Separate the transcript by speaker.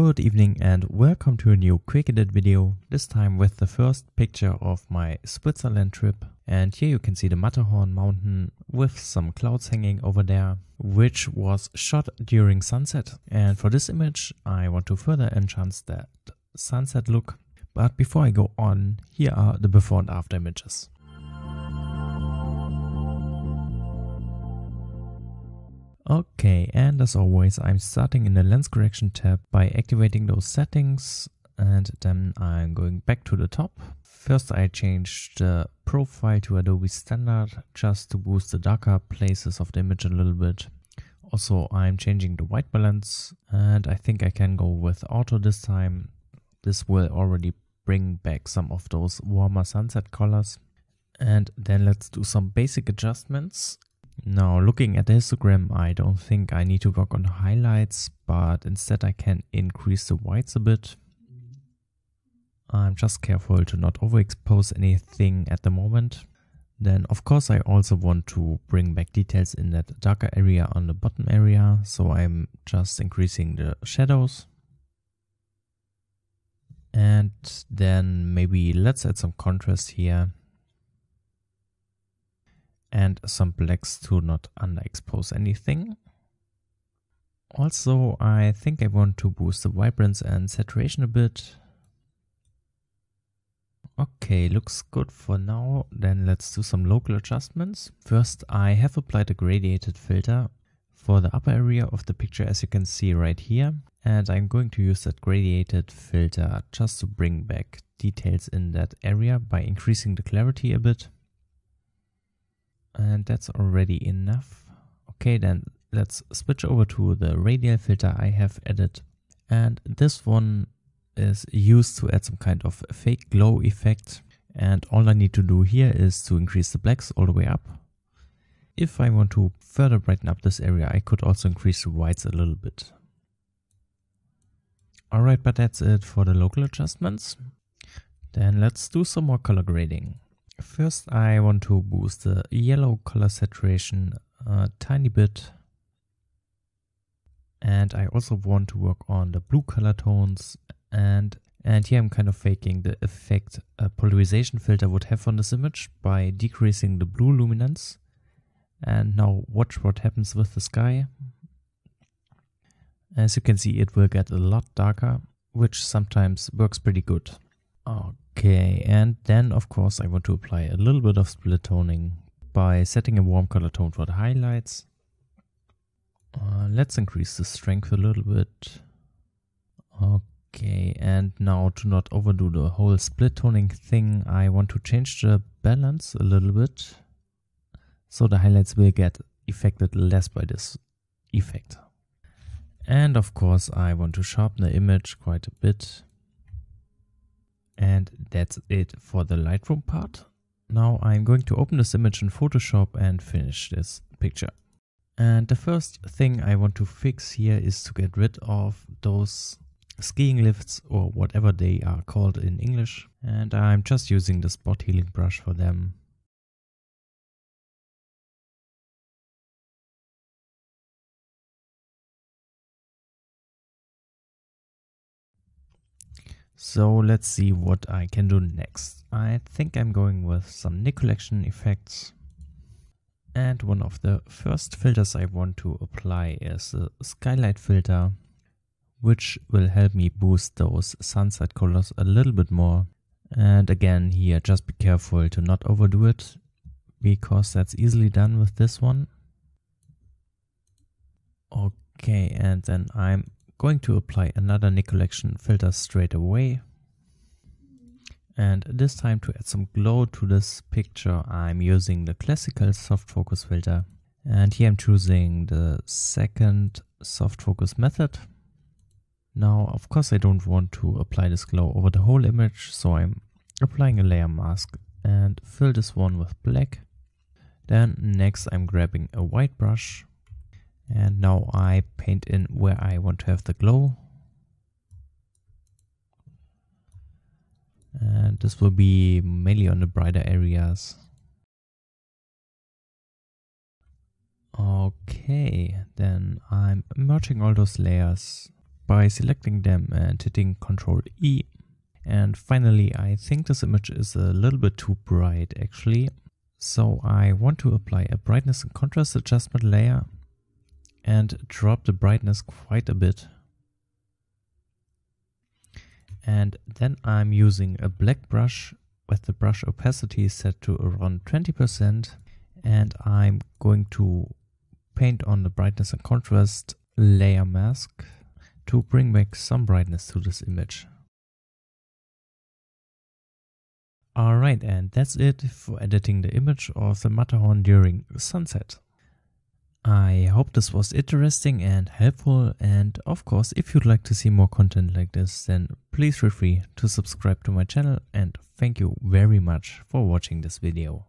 Speaker 1: Good evening and welcome to a new quick edit video, this time with the first picture of my Switzerland trip. And here you can see the Matterhorn mountain with some clouds hanging over there, which was shot during sunset. And for this image, I want to further enhance that sunset look. But before I go on, here are the before and after images. Okay, and as always, I'm starting in the lens correction tab by activating those settings and then I'm going back to the top. First I change the profile to Adobe Standard just to boost the darker places of the image a little bit. Also I'm changing the white balance and I think I can go with auto this time. This will already bring back some of those warmer sunset colors. And then let's do some basic adjustments. Now, looking at the histogram, I don't think I need to work on highlights, but instead I can increase the whites a bit. I'm just careful to not overexpose anything at the moment. Then of course I also want to bring back details in that darker area on the bottom area, so I'm just increasing the shadows. And then maybe let's add some contrast here and some blacks to not underexpose anything. Also, I think I want to boost the vibrance and saturation a bit. Okay, looks good for now. Then let's do some local adjustments. First, I have applied a gradiated filter for the upper area of the picture as you can see right here. And I'm going to use that gradiated filter just to bring back details in that area by increasing the clarity a bit and that's already enough. Okay, then let's switch over to the radial filter I have added. And this one is used to add some kind of fake glow effect. And all I need to do here is to increase the blacks all the way up. If I want to further brighten up this area, I could also increase the whites a little bit. Alright, but that's it for the local adjustments. Then let's do some more color grading. First, I want to boost the yellow color saturation a tiny bit. And I also want to work on the blue color tones and and here I'm kind of faking the effect a polarization filter would have on this image by decreasing the blue luminance. And now watch what happens with the sky. As you can see, it will get a lot darker, which sometimes works pretty good. Oh, Okay, and then of course I want to apply a little bit of split toning by setting a warm color tone for the highlights. Uh, let's increase the strength a little bit. Okay, and now to not overdo the whole split toning thing, I want to change the balance a little bit. So the highlights will get affected less by this effect. And of course I want to sharpen the image quite a bit. And that's it for the Lightroom part. Now I'm going to open this image in Photoshop and finish this picture. And the first thing I want to fix here is to get rid of those skiing lifts or whatever they are called in English. And I'm just using the spot healing brush for them. So let's see what I can do next. I think I'm going with some Nick collection effects. And one of the first filters I want to apply is a skylight filter, which will help me boost those sunset colors a little bit more. And again here, just be careful to not overdo it, because that's easily done with this one. Okay, and then I'm Going to apply another Nicollection filter straight away. And this time to add some glow to this picture, I'm using the classical soft focus filter. And here I'm choosing the second soft focus method. Now, of course, I don't want to apply this glow over the whole image, so I'm applying a layer mask and fill this one with black. Then next I'm grabbing a white brush and now I paint in where I want to have the glow. And this will be mainly on the brighter areas. Okay, then I'm merging all those layers by selecting them and hitting Ctrl E. And finally, I think this image is a little bit too bright actually. So I want to apply a brightness and contrast adjustment layer and drop the brightness quite a bit. And then I'm using a black brush with the brush opacity set to around 20% and I'm going to paint on the brightness and contrast layer mask to bring back some brightness to this image. Alright, and that's it for editing the image of the Matterhorn during sunset. I hope this was interesting and helpful and of course if you'd like to see more content like this then please feel free to subscribe to my channel and thank you very much for watching this video.